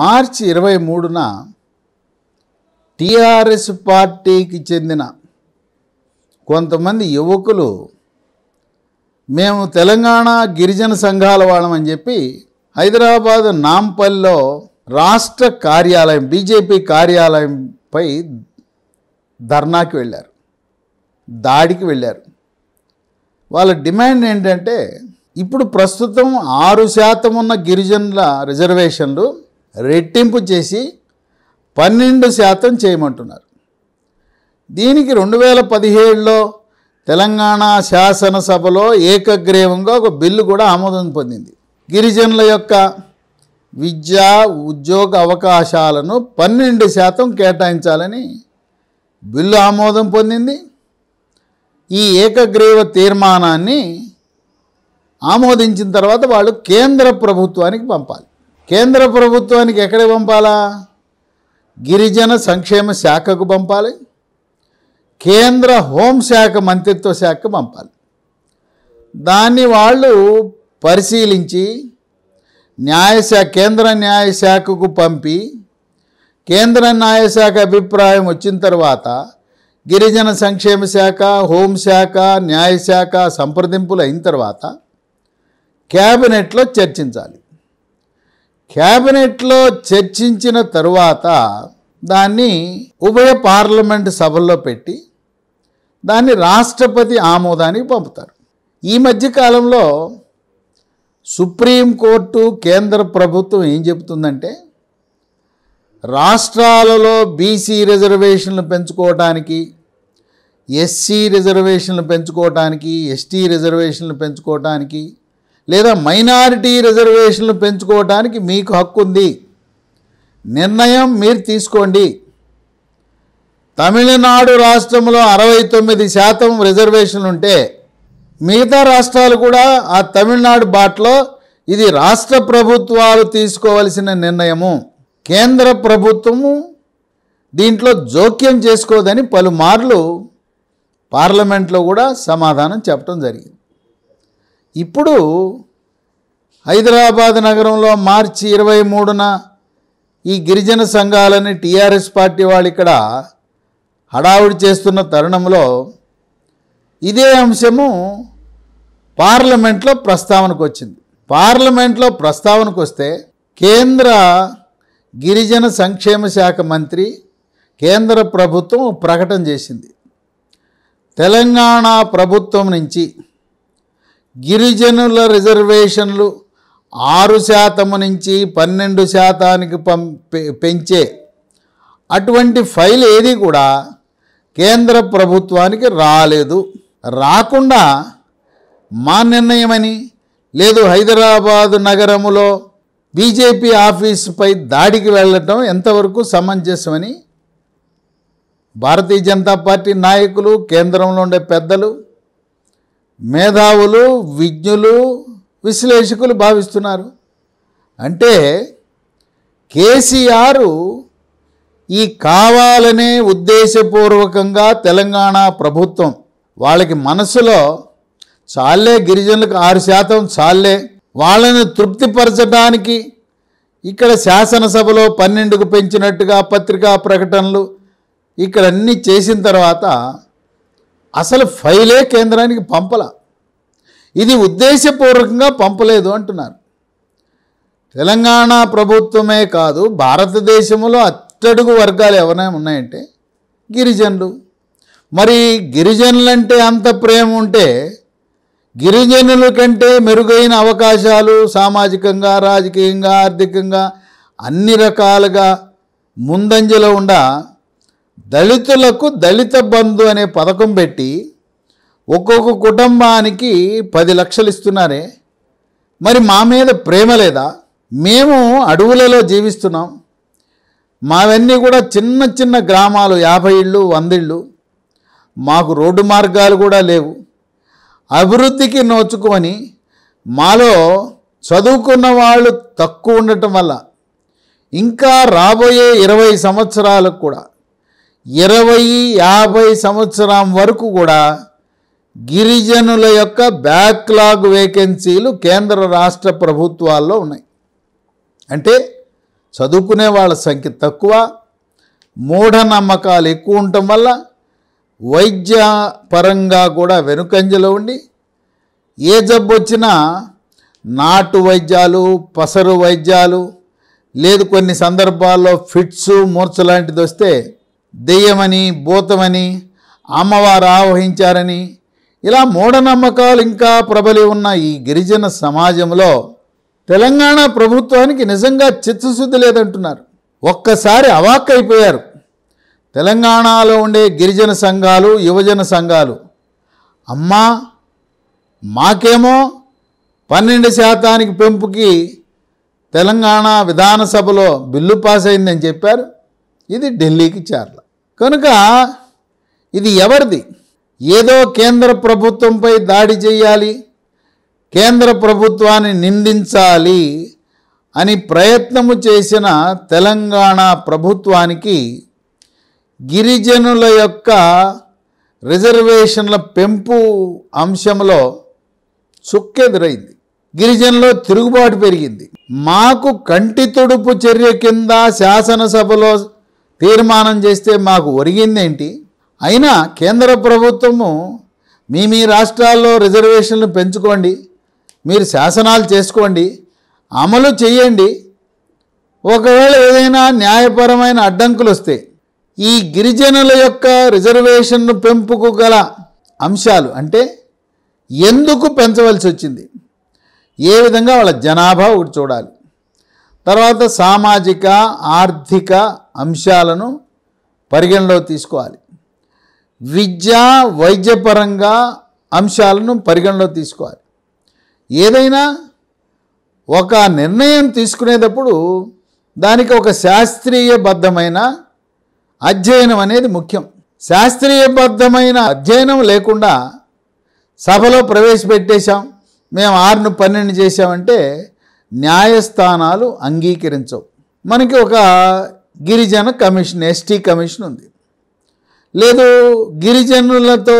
మార్చి ఇరవై మూడున టీఆర్ఎస్ పార్టీకి చెందిన కొంతమంది యువకులు మేము తెలంగాణ గిరిజన సంఘాల వాళ్ళమని చెప్పి హైదరాబాద్ నాంపల్లిలో రాష్ట్ర కార్యాలయం బీజేపీ కార్యాలయంపై ధర్నాకి వెళ్ళారు దాడికి వెళ్ళారు వాళ్ళ డిమాండ్ ఏంటంటే ఇప్పుడు ప్రస్తుతం ఆరు శాతం ఉన్న గిరిజనుల రిజర్వేషన్లు రెట్టింపు చేసి పన్నెండు శాతం చేయమంటున్నారు దీనికి రెండు వేల పదిహేడులో తెలంగాణ శాసనసభలో ఏకగ్రీవంగా ఒక బిల్లు కూడా ఆమోదం పొందింది గిరిజనుల యొక్క విద్యా ఉద్యోగ అవకాశాలను పన్నెండు శాతం కేటాయించాలని బిల్లు ఆమోదం పొందింది ఈ ఏకగ్రీవ తీర్మానాన్ని ఆమోదించిన తర్వాత వాళ్ళు కేంద్ర ప్రభుత్వానికి పంపాలి కేంద్ర ప్రభుత్వానికి ఎక్కడ పంపాలా గిరిజన సంక్షేమ శాఖకు పంపాలి కేంద్ర హోంశాఖ మంత్రిత్వ శాఖకు పంపాలి దాన్ని వాళ్ళు పరిశీలించి న్యాయశాఖ కేంద్ర న్యాయశాఖకు పంపి కేంద్ర న్యాయశాఖ అభిప్రాయం వచ్చిన తర్వాత గిరిజన సంక్షేమ శాఖ హోంశాఖ న్యాయశాఖ సంప్రదింపులు అయిన తర్వాత క్యాబినెట్లో చర్చించాలి క్యాబినెట్లో చర్చించిన తరువాత దాన్ని ఉభయ పార్లమెంటు సభల్లో పెట్టి దాన్ని రాష్ట్రపతి ఆమోదానికి పంపుతారు ఈ మధ్య కాలంలో సుప్రీంకోర్టు కేంద్ర ప్రభుత్వం ఏం చెబుతుందంటే రాష్ట్రాలలో బీసీ రిజర్వేషన్లు పెంచుకోవటానికి ఎస్సీ రిజర్వేషన్లు పెంచుకోవటానికి ఎస్టీ రిజర్వేషన్లు పెంచుకోవటానికి లేదా మైనారిటీ రిజర్వేషన్లు పెంచుకోవడానికి మీకు హక్కు ఉంది నిర్ణయం మీరు తీసుకోండి తమిళనాడు రాష్ట్రంలో అరవై తొమ్మిది శాతం రిజర్వేషన్లు ఉంటే మిగతా రాష్ట్రాలు కూడా ఆ తమిళనాడు బాటలో ఇది రాష్ట్ర ప్రభుత్వాలు తీసుకోవలసిన నిర్ణయము కేంద్ర ప్రభుత్వము దీంట్లో జోక్యం చేసుకోదని పలుమార్లు పార్లమెంట్లో కూడా సమాధానం చెప్పడం జరిగింది ఇప్పుడు హైదరాబాద్ నగరంలో మార్చి ఇరవై మూడున ఈ గిరిజన సంఘాలని టీఆర్ఎస్ పార్టీ వాళ్ళు ఇక్కడ హడావుడి చేస్తున్న తరుణంలో ఇదే అంశము పార్లమెంట్లో ప్రస్తావనకు వచ్చింది పార్లమెంట్లో ప్రస్తావనకు వస్తే కేంద్ర గిరిజన సంక్షేమ శాఖ మంత్రి కేంద్ర ప్రభుత్వం ప్రకటన చేసింది తెలంగాణ ప్రభుత్వం నుంచి గిరిజనుల రిజర్వేషన్లు ఆరు శాతము నుంచి పన్నెండు శాతానికి పెంచే అటువంటి ఫైల్ ఏది కూడా కేంద్ర ప్రభుత్వానికి రాలేదు రాకుండా మా నిర్ణయమని లేదు హైదరాబాదు నగరములో బీజేపీ ఆఫీసుపై దాడికి వెళ్ళటం ఎంతవరకు సమంజసమని భారతీయ జనతా పార్టీ నాయకులు కేంద్రంలో ఉండే పెద్దలు మేధావులు విజ్ఞులు విశ్లేషకులు భావిస్తున్నారు అంటే కేసీఆర్ ఈ కావాలనే ఉద్దేశపూర్వకంగా తెలంగాణ ప్రభుత్వం వాళ్ళకి మనసులో చాలే గిరిజనులకు ఆరు శాతం చాలే వాళ్ళని తృప్తిపరచడానికి ఇక్కడ శాసనసభలో పన్నెండుకు పెంచినట్టుగా పత్రికా ప్రకటనలు ఇక్కడన్నీ చేసిన తర్వాత అసలు ఫైలే కేంద్రానికి పంపల ఇది ఉద్దేశపూర్వకంగా పంపలేదు అంటున్నారు తెలంగాణ ప్రభుత్వమే కాదు భారతదేశంలో అట్టడుగు వర్గాలు ఎవరైనా ఉన్నాయంటే గిరిజనులు మరి గిరిజనులంటే అంత ప్రేమ ఉంటే గిరిజనుల కంటే మెరుగైన అవకాశాలు సామాజికంగా రాజకీయంగా ఆర్థికంగా అన్ని రకాలుగా ముందంజలో ఉండా దళితులకు దళిత బంధు అనే పథకం పెట్టి ఒక్కొక్క కుటుంబానికి పది లక్షలు ఇస్తున్నారే మరి మా మీద ప్రేమ లేదా మేము అడవులలో జీవిస్తున్నాం మావన్నీ కూడా చిన్న చిన్న గ్రామాలు యాభై ఇళ్ళు వందిళ్ళు మాకు రోడ్డు మార్గాలు కూడా లేవు అభివృద్ధికి నోచుకొని మాలో చదువుకున్న వాళ్ళు తక్కువ ఉండటం వల్ల ఇంకా రాబోయే ఇరవై సంవత్సరాలకు కూడా ఇరవై యాభై సంవత్సరం వరకు కూడా గిరిజనుల యొక్క బ్యాక్లాగ్ వేకెన్సీలు కేంద్ర రాష్ట్ర ప్రభుత్వాల్లో ఉన్నాయి అంటే చదువుకునే వాళ్ళ సంఖ్య తక్కువ మూఢనమ్మకాలు ఎక్కువ ఉండటం వల్ల వైద్య పరంగా కూడా వెనుకంజలో ఉండి ఏ జబ్బు వచ్చినా నాటు వైద్యాలు పసరు వైద్యాలు లేదు కొన్ని సందర్భాల్లో ఫిట్స్ మూర్చ లాంటిది వస్తే దెయ్యమని భూతమని అమ్మవారు ఆవహించారని ఇలా మూఢనమ్మకాలు ఇంకా ప్రబలి ఉన్న ఈ గిరిజన సమాజంలో తెలంగాణ ప్రభుత్వానికి నిజంగా చిత్తశుద్ధి లేదంటున్నారు ఒక్కసారి అవాక్కైపోయారు తెలంగాణలో ఉండే గిరిజన సంఘాలు యువజన సంఘాలు అమ్మా మాకేమో పన్నెండు శాతానికి పెంపుకి తెలంగాణ విధానసభలో బిల్లు పాస్ అయిందని చెప్పారు ఇది ఢిల్లీకి చేరల కనుక ఇది ఎవరిది ఏదో కేంద్ర ప్రభుత్వంపై దాడి చేయాలి కేంద్ర ప్రభుత్వాన్ని నిందించాలి అని ప్రయత్నము చేసిన తెలంగాణ ప్రభుత్వానికి గిరిజనుల యొక్క రిజర్వేషన్ల పెంపు అంశంలో చుక్కెదురైంది గిరిజనులో తిరుగుబాటు పెరిగింది మాకు కంటి తుడుపు చర్య కింద శాసనసభలో తీర్మానం చేస్తే మాకు ఒరిగిందేంటి అయినా కేంద్ర ప్రభుత్వము మీ మీ రాష్ట్రాల్లో రిజర్వేషన్లు పెంచుకోండి మీరు శాసనాలు చేసుకోండి అమలు చేయండి ఒకవేళ ఏదైనా న్యాయపరమైన అడ్డంకులు వస్తే ఈ గిరిజనుల యొక్క రిజర్వేషన్ను పెంపుకు గల అంశాలు అంటే ఎందుకు పెంచవలసి వచ్చింది ఏ విధంగా వాళ్ళ జనాభా ఒకటి చూడాలి తర్వాత సామాజిక ఆర్థిక అంశాలను పరిగణలో తీసుకోవాలి విద్య వైద్యపరంగా అంశాలను పరిగణలో తీసుకోవాలి ఏదైనా ఒక నిర్ణయం తీసుకునేటప్పుడు దానికి ఒక శాస్త్రీయబద్ధమైన అధ్యయనం అనేది ముఖ్యం శాస్త్రీయబద్ధమైన అధ్యయనం లేకుండా సభలో ప్రవేశపెట్టేశాం మేము ఆరును పన్నెండు చేశామంటే న్యాయస్థానాలు అంగీకరించవు మనకి ఒక గిరిజన కమిషన్ ఎస్టీ కమిషన్ ఉంది లేదు గిరిజనులతో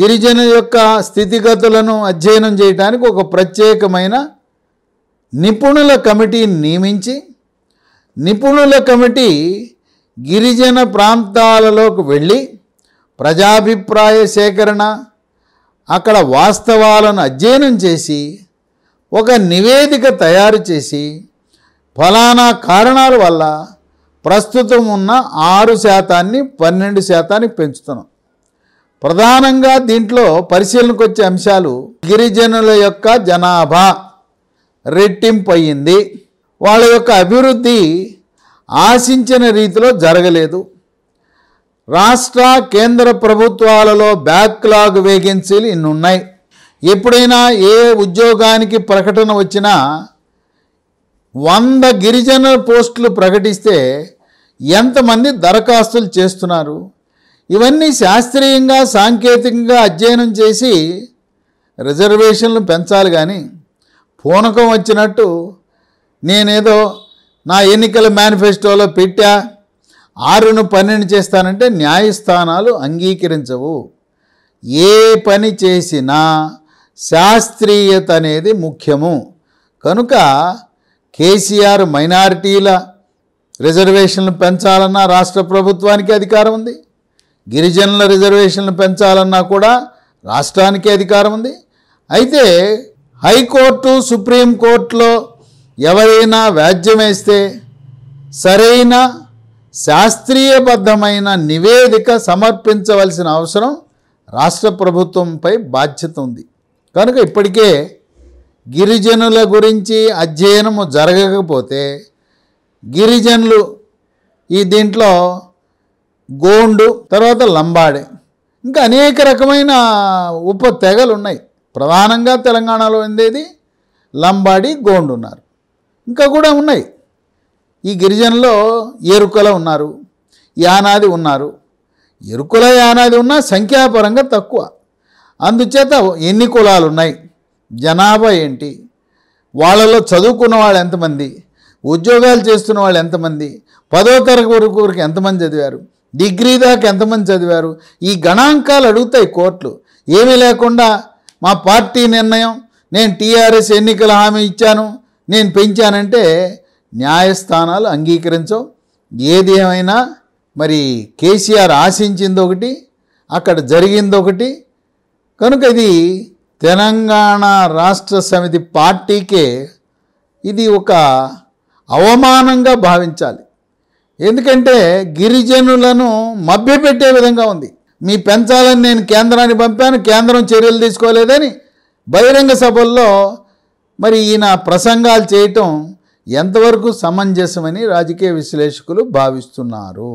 గిరిజన యొక్క స్థితిగతులను అధ్యయనం చేయడానికి ఒక ప్రత్యేకమైన నిపుణుల కమిటీని నియమించి నిపుణుల కమిటీ గిరిజన ప్రాంతాలలోకి వెళ్ళి ప్రజాభిప్రాయ సేకరణ అక్కడ వాస్తవాలను అధ్యయనం చేసి ఒక నివేదిక తయారు చేసి ఫలానా కారణాల వల్ల ప్రస్తుతం ఉన్న ఆరు శాతాన్ని పన్నెండు శాతానికి పెంచుతున్నాం ప్రధానంగా దీంట్లో పరిశీలనకు వచ్చే అంశాలు గిరిజనుల యొక్క జనాభా రెట్టింపు అయ్యింది వాళ్ళ యొక్క అభివృద్ధి ఆశించిన రీతిలో జరగలేదు రాష్ట్ర కేంద్ర ప్రభుత్వాలలో బ్యాక్లాగ్ వేకెన్సీలు ఇన్నున్నాయి ఎప్పుడైనా ఏ ఉద్యోగానికి ప్రకటన వచ్చినా వంద గిరిజన పోస్టులు ప్రకటిస్తే ఎంతమంది దరఖాస్తులు చేస్తున్నారు ఇవన్నీ శాస్త్రీయంగా సాంకేతికంగా అధ్యయనం చేసి రిజర్వేషన్లు పెంచాలి కానీ పూనకం వచ్చినట్టు నేనేదో నా ఎన్నికల మేనిఫెస్టోలో పెట్టా ఆరును పన్నెండు చేస్తానంటే న్యాయస్థానాలు అంగీకరించవు ఏ పని చేసినా శాస్త్రీయత అనేది ముఖ్యము కనుక కేసీఆర్ మైనారిటీల రిజర్వేషన్లు పెంచాలన్నా రాష్ట్ర ప్రభుత్వానికి అధికారం ఉంది గిరిజనుల రిజర్వేషన్లు పెంచాలన్నా కూడా రాష్ట్రానికే అధికారం ఉంది అయితే హైకోర్టు సుప్రీంకోర్టులో ఎవరైనా వ్యాజ్యమేస్తే సరైన శాస్త్రీయబద్ధమైన నివేదిక సమర్పించవలసిన అవసరం రాష్ట్ర ప్రభుత్వంపై బాధ్యత ఉంది కనుక ఇప్పటికే గిరిజనుల గురించి అధ్యయనము జరగకపోతే గిరిజనులు ఈ దీంట్లో గోండు తర్వాత లంబాడి ఇంకా అనేక రకమైన ఉప తెగలు ఉన్నాయి ప్రధానంగా తెలంగాణలో ఉండేది లంబాడి గోండు ఉన్నారు ఇంకా కూడా ఉన్నాయి ఈ గిరిజనులో ఎరుకల ఉన్నారు యానాది ఉన్నారు ఎరుకుల యానాది ఉన్నా సంఖ్యాపరంగా తక్కువ అందుచేత ఎన్ని కులాలు ఉన్నాయి జనాభా ఏంటి వాళ్ళలో చదువుకున్న వాళ్ళు ఎంతమంది ఉద్యోగాలు చేస్తున్న వాళ్ళు ఎంతమంది పదో తరగతి వరకు వరకు ఎంతమంది చదివారు డిగ్రీ దాకా ఎంతమంది చదివారు ఈ గణాంకాలు అడుగుతాయి కోర్టులు ఏమీ లేకుండా మా పార్టీ నిర్ణయం నేను టీఆర్ఎస్ ఎన్నికల హామీ ఇచ్చాను నేను పెంచానంటే న్యాయస్థానాలు అంగీకరించవు ఏది ఏమైనా మరి కేసీఆర్ ఆశించింది ఒకటి అక్కడ జరిగింది ఒకటి కనుక ఇది తెలంగాణ రాష్ట్ర సమితి పార్టీకే ఇది ఒక అవమానంగా భావించాలి ఎందుకంటే గిరిజనులను మభ్యపెట్టే విధంగా ఉంది మీ పెంచాలని నేను కేంద్రాన్ని పంపాను కేంద్రం చర్యలు తీసుకోలేదని బహిరంగ సభల్లో మరి ఈయన ప్రసంగాలు చేయటం ఎంతవరకు సమంజసమని రాజకీయ విశ్లేషకులు భావిస్తున్నారు